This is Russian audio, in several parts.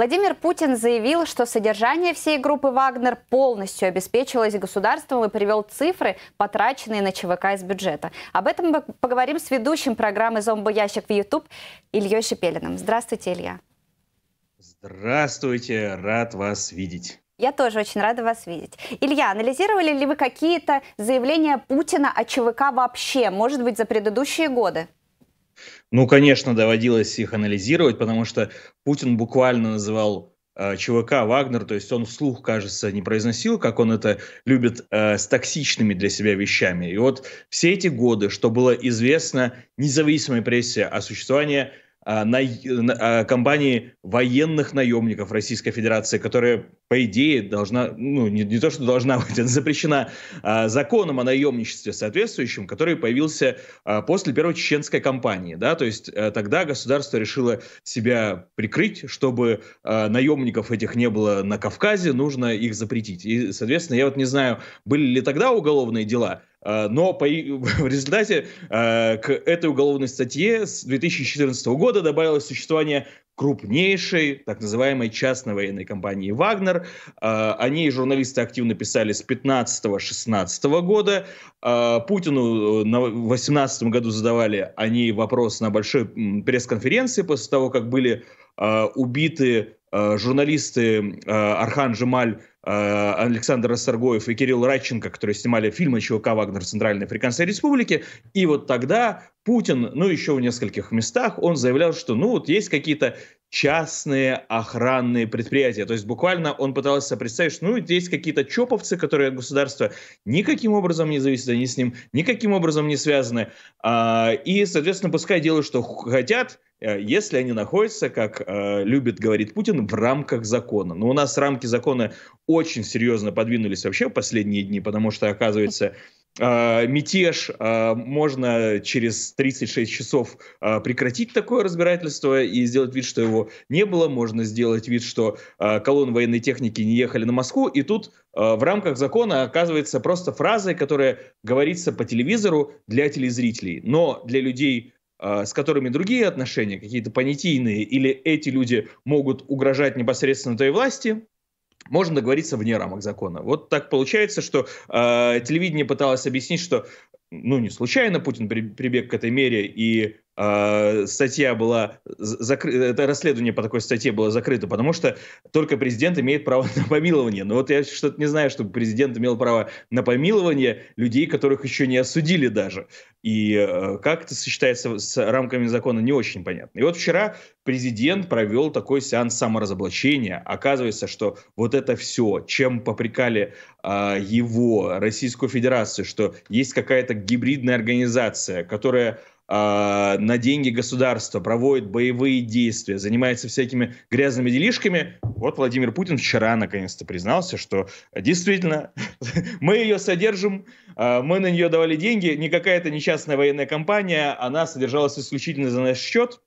Владимир Путин заявил, что содержание всей группы «Вагнер» полностью обеспечилось государством и привел цифры, потраченные на ЧВК из бюджета. Об этом мы поговорим с ведущим программы «Зомбоящик» в YouTube Ильей Шепелиным. Здравствуйте, Илья. Здравствуйте, рад вас видеть. Я тоже очень рада вас видеть. Илья, анализировали ли вы какие-то заявления Путина о ЧВК вообще, может быть, за предыдущие годы? Ну, конечно, доводилось их анализировать, потому что Путин буквально называл э, ЧВК Вагнер, то есть он вслух, кажется, не произносил, как он это любит, э, с токсичными для себя вещами. И вот все эти годы, что было известно независимой прессе о существовании а, на, на, компании военных наемников Российской Федерации, которая, по идее, должна, ну, не, не то, что должна быть, она запрещена а, законом о наемничестве соответствующим, который появился а, после первой чеченской кампании, да, то есть а, тогда государство решило себя прикрыть, чтобы а, наемников этих не было на Кавказе, нужно их запретить. И, соответственно, я вот не знаю, были ли тогда уголовные дела, Э, но по, в результате э, к этой уголовной статье с 2014 года добавилось существование крупнейшей, так называемой частной военной компании «Вагнер». Э, о ней журналисты активно писали с 15-16 года. Путину в 2018 году задавали о ней вопрос на большой пресс-конференции после того, как были убиты журналисты Архан Жемаль Э, Александр Саргоев и Кирилл Радченко, которые снимали фильмы ЧВК «Вагнер» Центральной Африканской Республики. И вот тогда Путин, ну еще в нескольких местах, он заявлял, что ну вот есть какие-то частные охранные предприятия. То есть буквально он пытался представить, что ну есть какие-то чоповцы, которые от государства никаким образом не зависят, они с ним никаким образом не связаны. А, и, соответственно, пускай делают, что хотят, Э, если они находятся, как э, любит говорить Путин, в рамках закона. Но у нас рамки закона очень серьезно подвинулись вообще в последние дни, потому что, оказывается, э, мятеж э, можно через 36 часов э, прекратить такое разбирательство и сделать вид, что его не было. Можно сделать вид, что э, колонны военной техники не ехали на Москву. И тут э, в рамках закона оказывается просто фразой, которая говорится по телевизору для телезрителей. Но для людей а, с которыми другие отношения, какие-то понятийные, или эти люди могут угрожать непосредственно той власти, можно договориться вне рамок закона. Вот так получается, что э, телевидение пыталось объяснить, что ну не случайно Путин при, прибег к этой мере, и а, статья была закрыта, это расследование по такой статье было закрыто, потому что только президент имеет право на помилование. Но вот я что-то не знаю, чтобы президент имел право на помилование людей, которых еще не осудили даже. И э, как это сочетается с рамками закона, не очень понятно. И вот вчера президент провел такой сеанс саморазоблачения. Оказывается, что вот это все, чем попрекали э, его, Российскую Федерацию, что есть какая-то гибридная организация, которая а, на деньги государства, проводит боевые действия, занимается всякими грязными делишками. Вот Владимир Путин вчера наконец-то признался, что действительно мы ее содержим, а, мы на нее давали деньги, не какая-то несчастная военная компания, она содержалась исключительно за наш счет.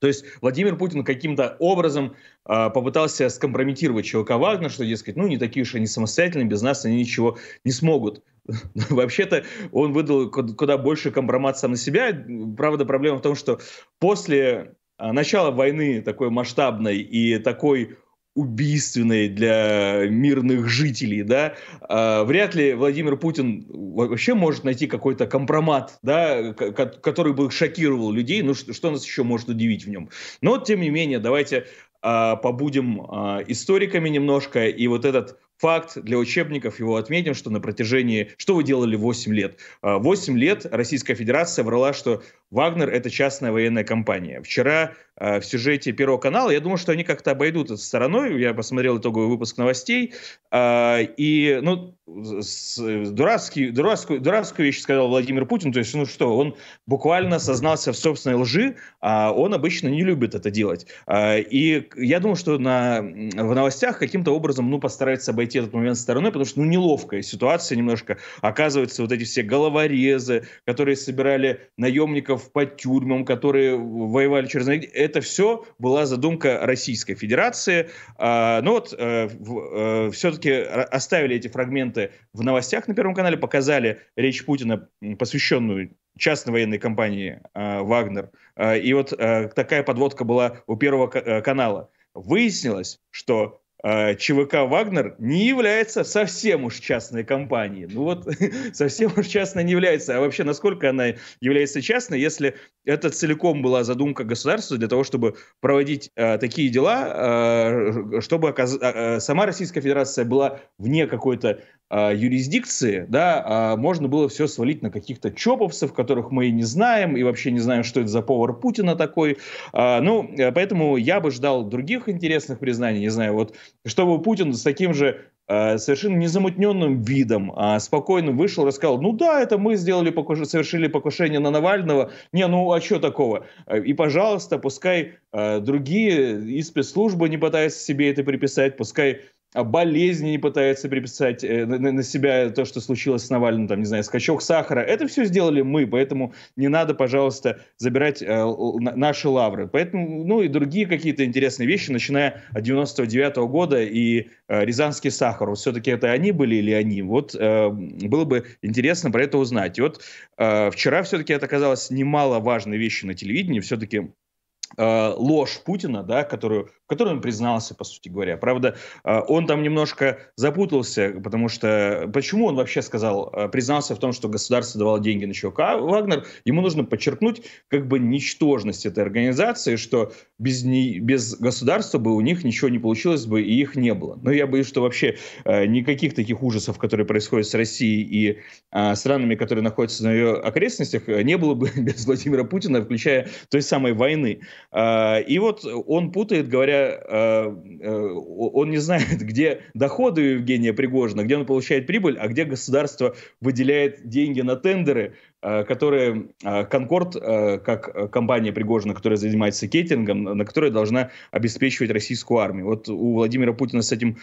То есть Владимир Путин каким-то образом э, попытался скомпрометировать ЧВК Вагнер, что, дескать, ну, не такие уж они самостоятельные, без нас они ничего не смогут. Вообще-то он выдал куда больше компромат сам на себя. Правда, проблема в том, что после а, начала войны такой масштабной и такой убийственной для мирных жителей, да, а, вряд ли Владимир Путин вообще может найти какой-то компромат, да, который бы шокировал людей, ну что, нас еще может удивить в нем. Но, тем не менее, давайте а, побудем историками немножко, и вот этот факт для учебников, его отметим, что на протяжении, что вы делали 8 лет? 8 а, лет Российская Федерация врала, что Вагнер – это частная военная компания. Вчера Э, в сюжете Первого канала. Я думал, что они как-то обойдут это стороной. Я посмотрел итоговый выпуск новостей. Э, и, ну, дурацкий, дурацкую, дурацкую вещь сказал Владимир Путин. То есть, ну что, он буквально сознался в собственной лжи, а он обычно не любит это делать. Э, и я думал, что на, в новостях каким-то образом, ну, постарается обойти этот момент стороной, потому что, ну, неловкая ситуация немножко. Оказывается, вот эти все головорезы, которые собирали наемников по тюрьмам, которые воевали через... Это это все была задумка Российской Федерации. А, Но ну вот э, э, все-таки оставили эти фрагменты в новостях на Первом канале, показали речь Путина, посвященную частной военной компании а, «Вагнер». А, и вот э, такая подводка была у Первого канала. Выяснилось, что а, ЧВК «Вагнер» не является совсем уж частной компанией. Ну вот, совсем уж частной не является. А вообще, насколько она является частной, если это целиком была задумка государства для того, чтобы проводить э, такие дела, э, чтобы оказ... э, сама Российская Федерация была вне какой-то а, юрисдикции, да, а, можно было все свалить на каких-то чоповцев, которых мы и не знаем, и вообще не знаем, что это за повар Путина такой. А, ну, э, поэтому я бы ждал других интересных признаний, не знаю, вот, чтобы Путин с таким же совершенно незамутненным видом, а спокойно вышел, рассказал, ну да, это мы сделали, покуш... совершили покушение на Навального, не, ну а что такого? И, пожалуйста, пускай другие и спецслужбы не пытаются себе это приписать, пускай болезни не пытается приписать э, на себя то, что случилось с Навальным, там, не знаю, скачок сахара. Это все сделали мы, поэтому не надо, пожалуйста, забирать э, наши лавры. Поэтому, ну и другие какие-то интересные вещи, начиная от 99 -го года и э, рязанский сахар. Вот все-таки это они были или они? Вот было бы интересно про это узнать. И вот вчера все-таки это оказалось немало важной вещи на телевидении. Все-таки Э, ложь Путина, да, которую, которую он признался, по сути говоря. Правда, э, он там немножко запутался, потому что почему он вообще сказал, э, признался в том, что государство давало деньги на ЧВК а Вагнер, ему нужно подчеркнуть как бы ничтожность этой организации, что без, не, без государства бы у них ничего не получилось бы и их не было. Но я боюсь, что вообще никаких таких ужасов, которые происходят с Россией и э, странами, которые находятся на ее окрестностях, не было бы без Владимира Путина, включая той самой войны. А, и вот он путает, говоря, а, э, он не знает, где доходы у Евгения Пригожина, где он получает прибыль, а где государство выделяет деньги на тендеры, а, которые Конкорд, как компания Пригожина, которая занимается кейтерингом, на которой должна обеспечивать российскую армию. Вот у Владимира Путина с этим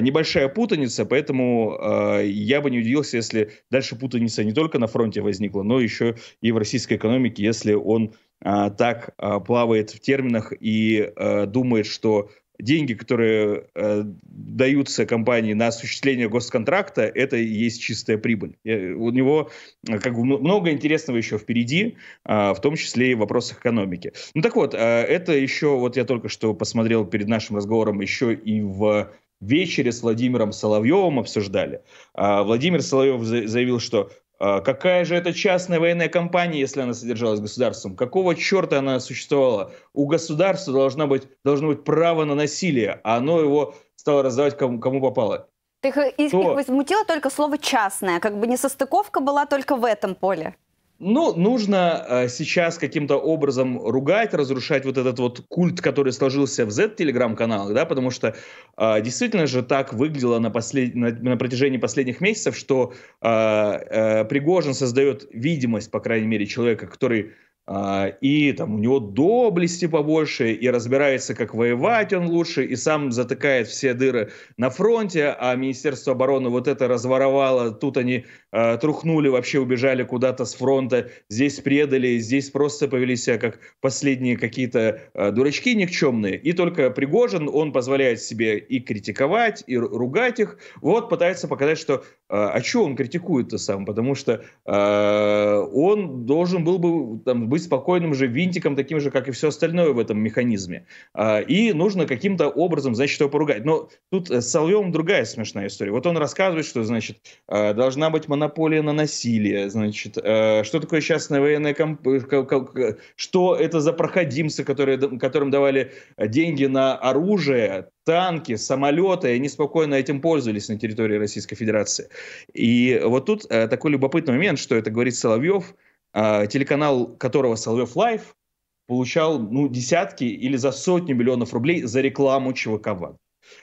небольшая путаница, поэтому я бы не удивился, если дальше путаница не только на фронте возникла, но еще и в российской экономике, если он а, так а, плавает в терминах и а, думает, что деньги, которые э, даются компании на осуществление госконтракта, это и есть чистая прибыль. Э, у него э, как бы много интересного еще впереди, в том числе и в вопросах экономики. Ну так вот, это еще, вот я только что посмотрел перед нашим разговором еще и в вечере с Владимиром Соловьевым обсуждали. Владимир Соловьев заявил, что а, какая же это частная военная компания, если она содержалась государством? Какого черта она существовала? У государства должно быть, должно быть право на насилие, а оно его стало раздавать кому, кому попало. Ты их, их возмутило только слово «частное», как бы несостыковка была только в этом поле. Ну, нужно э, сейчас каким-то образом ругать, разрушать вот этот вот культ, который сложился в Z-телеграм-каналах, да, потому что э, действительно же так выглядело на, послед... на, на протяжении последних месяцев, что э, э, Пригожин создает видимость, по крайней мере, человека, который а, и там у него доблести побольше, и разбирается, как воевать он лучше, и сам затыкает все дыры на фронте, а Министерство обороны вот это разворовало, тут они э, трухнули, вообще убежали куда-то с фронта, здесь предали, здесь просто повели себя как последние какие-то э, дурачки никчемные, и только Пригожин, он позволяет себе и критиковать, и ругать их, вот пытается показать, что э, а что он критикует-то сам, потому что э, он должен был бы там быть спокойным же винтиком, таким же, как и все остальное в этом механизме. А, и нужно каким-то образом, значит, его поругать. Но тут э, с Соловьевым другая смешная история. Вот он рассказывает, что, значит, э, должна быть монополия на насилие, значит, э, что такое частная военная компания, что это за проходимцы, которые, которым давали деньги на оружие, танки, самолеты, и они спокойно этим пользовались на территории Российской Федерации. И вот тут такой любопытный момент, что это говорит Соловьев – а, телеканал которого Соловьев Лайф получал ну, десятки или за сотни миллионов рублей за рекламу ЧВК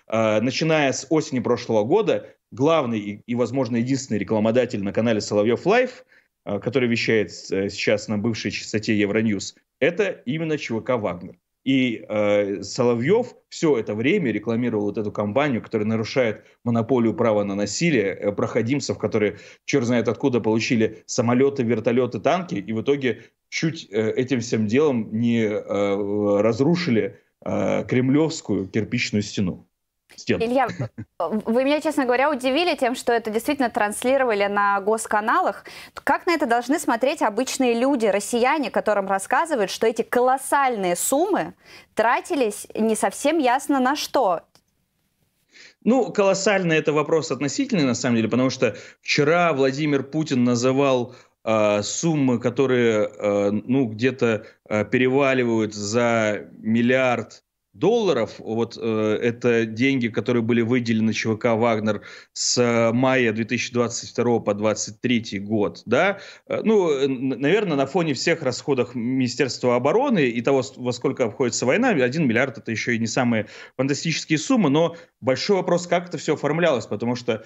а, Начиная с осени прошлого года, главный и, возможно, единственный рекламодатель на канале Соловьев Лайф, который вещает э, сейчас на бывшей частоте Евроньюз, это именно ЧВК «Вагнер». И э, Соловьев все это время рекламировал вот эту компанию, которая нарушает монополию права на насилие э, проходимцев, которые черт знает откуда получили самолеты, вертолеты, танки, и в итоге чуть э, этим всем делом не э, разрушили э, кремлевскую кирпичную стену стен. Илья, вы меня, честно говоря, удивили тем, что это действительно транслировали на госканалах. Как на это должны смотреть обычные люди, россияне, которым рассказывают, что эти колоссальные суммы тратились не совсем ясно на что? Ну, колоссально это вопрос относительный, на самом деле, потому что вчера Владимир Путин называл э, суммы, которые, э, ну, где-то э, переваливают за миллиард долларов. Вот э, это деньги, которые были выделены ЧВК «Вагнер» с э, мая 2022 по 2023 год. Да? Э, ну, э, наверное, на фоне всех расходов Министерства обороны и того, во сколько обходится война, 1 миллиард – это еще и не самые фантастические суммы, но большой вопрос, как это все оформлялось, потому что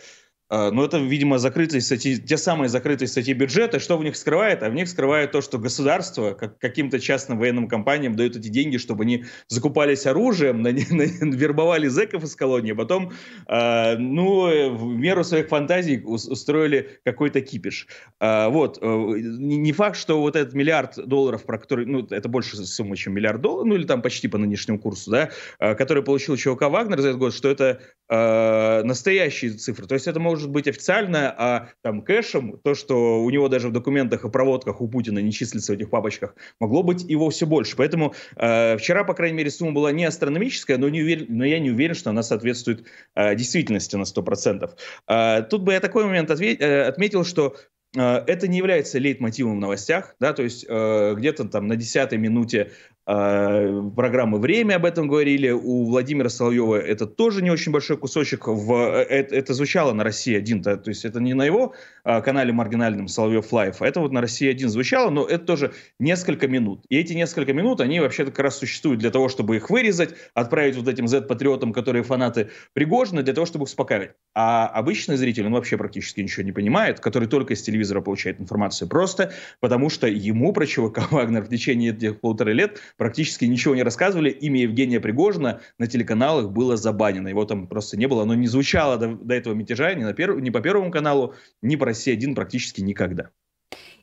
Э, но это, видимо, закрытые статьи, те самые закрытые статьи бюджета. Что в них скрывает? А в них скрывает то, что государство как, каким-то частным военным компаниям дает эти деньги, чтобы они закупались оружием, на, на, вербовали зэков из колонии, а потом, э, ну, э, в меру своих фантазий устроили какой-то кипиш. Э, вот. Э, не факт, что вот этот миллиард долларов, про который, ну, это больше суммы, чем миллиард долларов, ну, или там почти по нынешнему курсу, да, который получил ЧВК Вагнер за этот год, что это э, настоящие цифры. То есть это, мол, может быть официально, а там кэшем, то, что у него даже в документах и проводках у Путина не числится в этих папочках, могло быть его все больше. Поэтому э, вчера, по крайней мере, сумма была не астрономическая, но, не уверен, но я не уверен, что она соответствует э, действительности на 100%. Э, тут бы я такой момент ответ, э, отметил, что э, это не является лейтмотивом в новостях, да, то есть э, где-то там на десятой минуте Э, программы «Время» об этом говорили, у Владимира Соловьева это тоже не очень большой кусочек, в, это, э, это звучало на «России-1», да, то есть это не на его э, канале маргинальном «Соловьев Лайф», а это вот на «России-1» звучало, но это тоже несколько минут. И эти несколько минут, они вообще-то как раз существуют для того, чтобы их вырезать, отправить вот этим Z-патриотам, которые фанаты Пригожина, для того, чтобы их успокаивать. А обычный зритель, он вообще практически ничего не понимает, который только из телевизора получает информацию просто, потому что ему про ЧВК «Вагнер» в течение этих полутора лет практически ничего не рассказывали. Имя Евгения Пригожина на телеканалах было забанено. Его там просто не было. Оно не звучало до, до этого мятежа ни, на перв... ни по Первому каналу, ни по россии один практически никогда.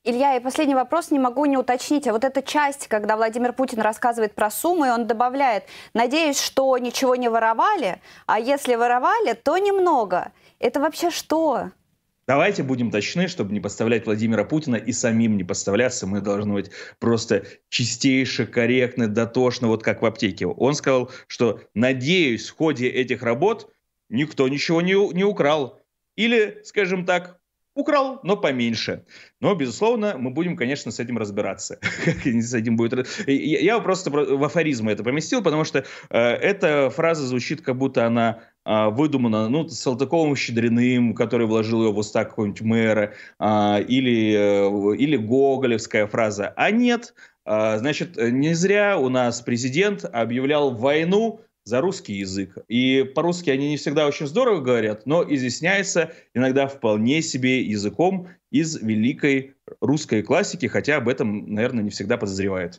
Илья, и последний вопрос не могу не уточнить. А вот эта часть, когда Владимир Путин рассказывает про суммы, он добавляет, надеюсь, что ничего не воровали, а если воровали, то немного. Это вообще что? Давайте будем точны, чтобы не подставлять Владимира Путина и самим не подставляться. Мы должны быть просто чистейше, корректно, дотошно, вот как в аптеке. Он сказал, что «надеюсь, в ходе этих работ никто ничего не, не украл». Или, скажем так, Украл, но поменьше. Но, безусловно, мы будем, конечно, с этим разбираться. Как с этим будет... Я просто в афоризмы это поместил, потому что э, эта фраза звучит, как будто она а, выдумано, ну, Салтыковым Щедриным, который вложил ее в уста какого-нибудь мэра, а, или, э, или гоголевская фраза. А нет, а, значит, не зря у нас президент объявлял войну за русский язык. И по-русски они не всегда очень здорово говорят, но изъясняется иногда вполне себе языком из великой русской классики, хотя об этом, наверное, не всегда подозревает.